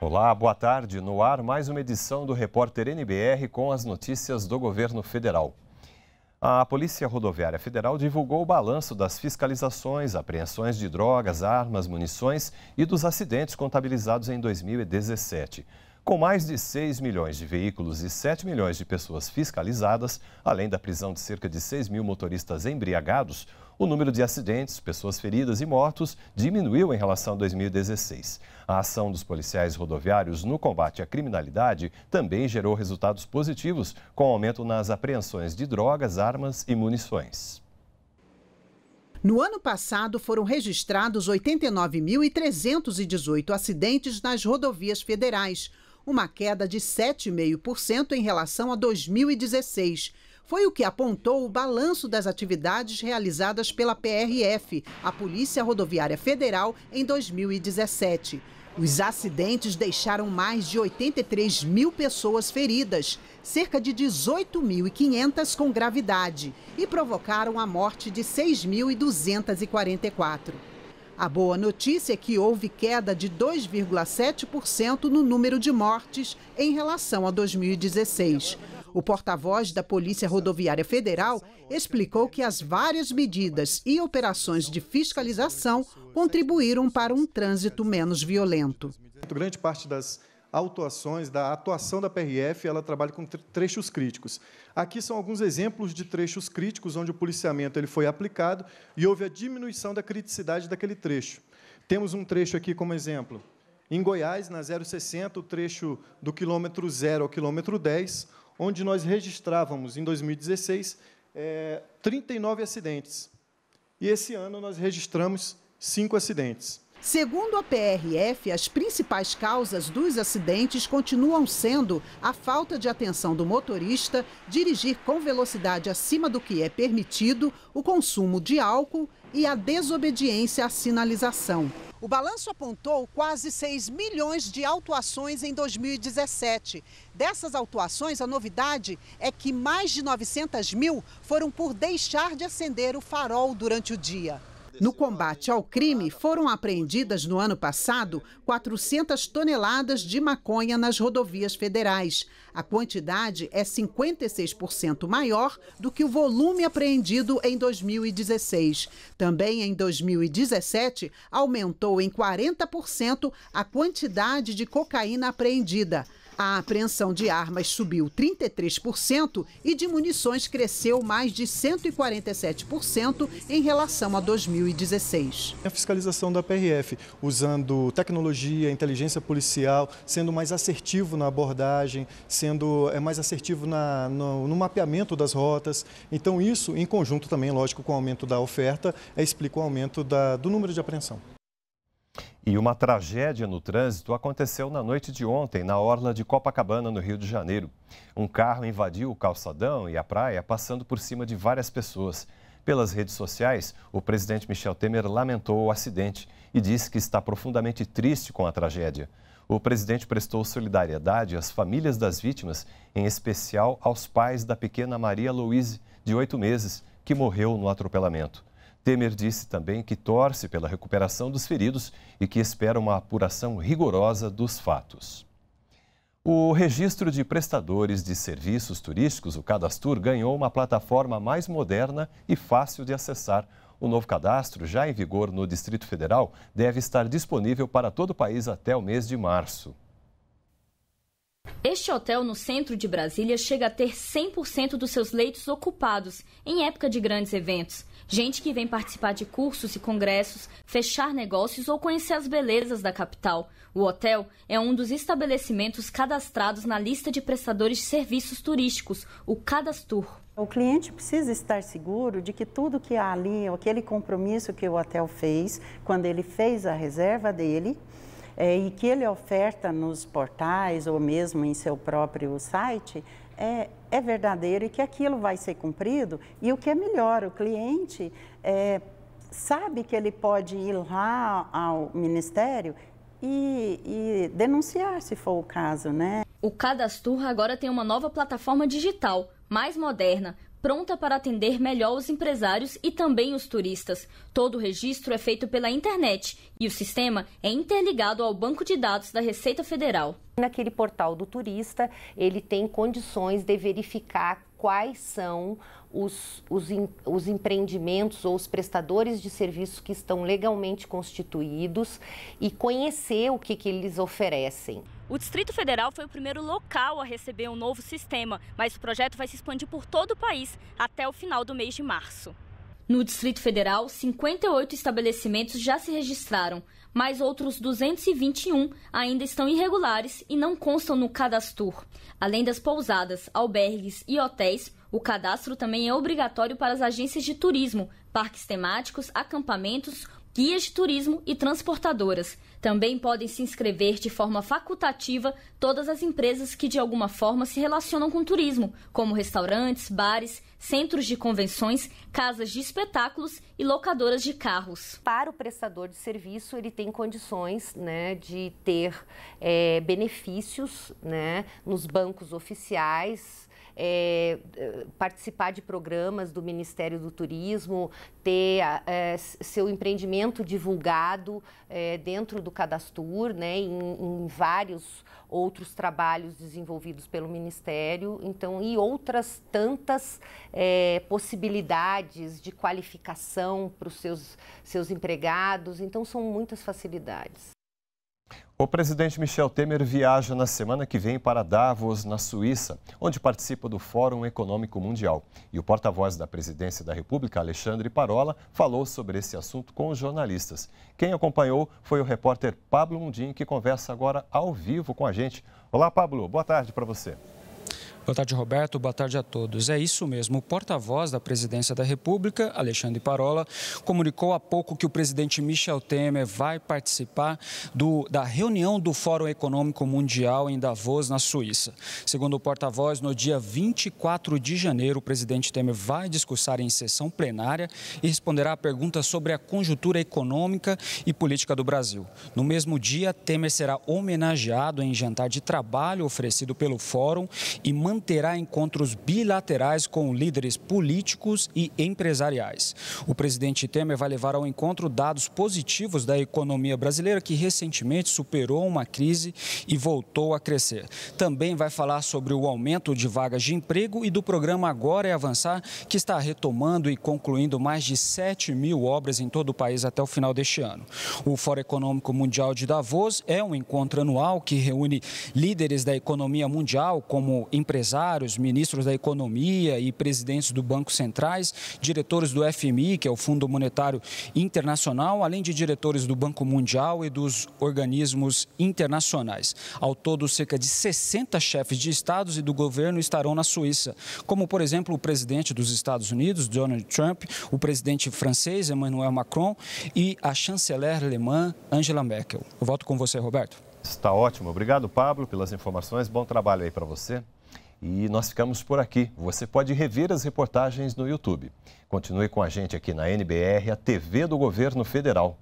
Olá, boa tarde. No ar, mais uma edição do Repórter NBR com as notícias do governo federal. A Polícia Rodoviária Federal divulgou o balanço das fiscalizações, apreensões de drogas, armas, munições e dos acidentes contabilizados em 2017. Com mais de 6 milhões de veículos e 7 milhões de pessoas fiscalizadas, além da prisão de cerca de 6 mil motoristas embriagados, o número de acidentes, pessoas feridas e mortos diminuiu em relação a 2016. A ação dos policiais rodoviários no combate à criminalidade também gerou resultados positivos, com aumento nas apreensões de drogas, armas e munições. No ano passado, foram registrados 89.318 acidentes nas rodovias federais uma queda de 7,5% em relação a 2016. Foi o que apontou o balanço das atividades realizadas pela PRF, a Polícia Rodoviária Federal, em 2017. Os acidentes deixaram mais de 83 mil pessoas feridas, cerca de 18.500 com gravidade, e provocaram a morte de 6.244. A boa notícia é que houve queda de 2,7% no número de mortes em relação a 2016. O porta-voz da Polícia Rodoviária Federal explicou que as várias medidas e operações de fiscalização contribuíram para um trânsito menos violento. Grande parte das autuações, da atuação da PRF, ela trabalha com trechos críticos. Aqui são alguns exemplos de trechos críticos onde o policiamento ele foi aplicado e houve a diminuição da criticidade daquele trecho. Temos um trecho aqui como exemplo. Em Goiás, na 060, o trecho do quilômetro 0 ao quilômetro 10, onde nós registrávamos, em 2016, é, 39 acidentes. E esse ano nós registramos cinco acidentes. Segundo a PRF, as principais causas dos acidentes continuam sendo a falta de atenção do motorista, dirigir com velocidade acima do que é permitido, o consumo de álcool e a desobediência à sinalização. O balanço apontou quase 6 milhões de autuações em 2017. Dessas autuações, a novidade é que mais de 900 mil foram por deixar de acender o farol durante o dia. No combate ao crime, foram apreendidas no ano passado 400 toneladas de maconha nas rodovias federais. A quantidade é 56% maior do que o volume apreendido em 2016. Também em 2017, aumentou em 40% a quantidade de cocaína apreendida. A apreensão de armas subiu 33% e de munições cresceu mais de 147% em relação a 2016. A fiscalização da PRF, usando tecnologia, inteligência policial, sendo mais assertivo na abordagem, sendo é, mais assertivo na, no, no mapeamento das rotas. Então, isso, em conjunto também, lógico, com o aumento da oferta, é, explica o aumento da, do número de apreensão. E uma tragédia no trânsito aconteceu na noite de ontem, na orla de Copacabana, no Rio de Janeiro. Um carro invadiu o calçadão e a praia, passando por cima de várias pessoas. Pelas redes sociais, o presidente Michel Temer lamentou o acidente e disse que está profundamente triste com a tragédia. O presidente prestou solidariedade às famílias das vítimas, em especial aos pais da pequena Maria Louise, de oito meses, que morreu no atropelamento. Temer disse também que torce pela recuperação dos feridos e que espera uma apuração rigorosa dos fatos. O registro de prestadores de serviços turísticos, o Cadastur, ganhou uma plataforma mais moderna e fácil de acessar. O novo cadastro, já em vigor no Distrito Federal, deve estar disponível para todo o país até o mês de março. Este hotel no centro de Brasília chega a ter 100% dos seus leitos ocupados em época de grandes eventos. Gente que vem participar de cursos e congressos, fechar negócios ou conhecer as belezas da capital. O hotel é um dos estabelecimentos cadastrados na lista de prestadores de serviços turísticos, o Cadastur. O cliente precisa estar seguro de que tudo que há ali, aquele compromisso que o hotel fez, quando ele fez a reserva dele, é, e que ele oferta nos portais ou mesmo em seu próprio site é, é, verdadeiro e que aquilo vai ser cumprido. E o que é melhor, o cliente é, sabe que ele pode ir lá ao Ministério e, e denunciar, se for o caso, né? O Cadasturra agora tem uma nova plataforma digital, mais moderna, pronta para atender melhor os empresários e também os turistas. Todo o registro é feito pela internet e o sistema é interligado ao banco de dados da Receita Federal. Naquele portal do turista, ele tem condições de verificar quais são os, os, os empreendimentos ou os prestadores de serviços que estão legalmente constituídos e conhecer o que, que eles oferecem. O Distrito Federal foi o primeiro local a receber um novo sistema, mas o projeto vai se expandir por todo o país até o final do mês de março. No Distrito Federal, 58 estabelecimentos já se registraram, mas outros 221 ainda estão irregulares e não constam no cadastro. Além das pousadas, albergues e hotéis, o cadastro também é obrigatório para as agências de turismo, parques temáticos, acampamentos, guias de turismo e transportadoras. Também podem se inscrever de forma facultativa todas as empresas que de alguma forma se relacionam com turismo, como restaurantes, bares, centros de convenções, casas de espetáculos e locadoras de carros. Para o prestador de serviço, ele tem condições né, de ter é, benefícios né, nos bancos oficiais é, eh, participar de programas do Ministério do Turismo, ter é, seu empreendimento divulgado é, dentro do Cadastur, né, em, em, vários outros trabalhos desenvolvidos pelo Ministério, então e outras tantas é, possibilidades de qualificação para os seus, seus empregados, então são muitas facilidades. O presidente Michel Temer viaja na semana que vem para Davos, na Suíça, onde participa do Fórum Econômico Mundial. E o porta-voz da presidência da República, Alexandre Parola, falou sobre esse assunto com os jornalistas. Quem acompanhou foi o repórter Pablo Mundim, que conversa agora ao vivo com a gente. Olá, Pablo, boa tarde para você. Boa tarde, Roberto. Boa tarde a todos. É isso mesmo. O porta-voz da Presidência da República, Alexandre Parola, comunicou há pouco que o presidente Michel Temer vai participar do, da reunião do Fórum Econômico Mundial em Davos, na Suíça. Segundo o porta-voz, no dia 24 de janeiro, o presidente Temer vai discursar em sessão plenária e responderá a perguntas sobre a conjuntura econômica e política do Brasil. No mesmo dia, Temer será homenageado em jantar de trabalho oferecido pelo Fórum e manterá encontros bilaterais com líderes políticos e empresariais. O presidente Temer vai levar ao encontro dados positivos da economia brasileira, que recentemente superou uma crise e voltou a crescer. Também vai falar sobre o aumento de vagas de emprego e do programa Agora é Avançar, que está retomando e concluindo mais de 7 mil obras em todo o país até o final deste ano. O Fórum Econômico Mundial de Davos é um encontro anual que reúne líderes da economia mundial, como empresários empresários, ministros da Economia e presidentes do Banco Centrais, diretores do FMI, que é o Fundo Monetário Internacional, além de diretores do Banco Mundial e dos organismos internacionais. Ao todo, cerca de 60 chefes de estados e do governo estarão na Suíça, como, por exemplo, o presidente dos Estados Unidos, Donald Trump, o presidente francês, Emmanuel Macron, e a chanceler alemã, Angela Merkel. Eu volto com você, Roberto. Está ótimo. Obrigado, Pablo, pelas informações. Bom trabalho aí para você. E nós ficamos por aqui. Você pode rever as reportagens no YouTube. Continue com a gente aqui na NBR, a TV do Governo Federal.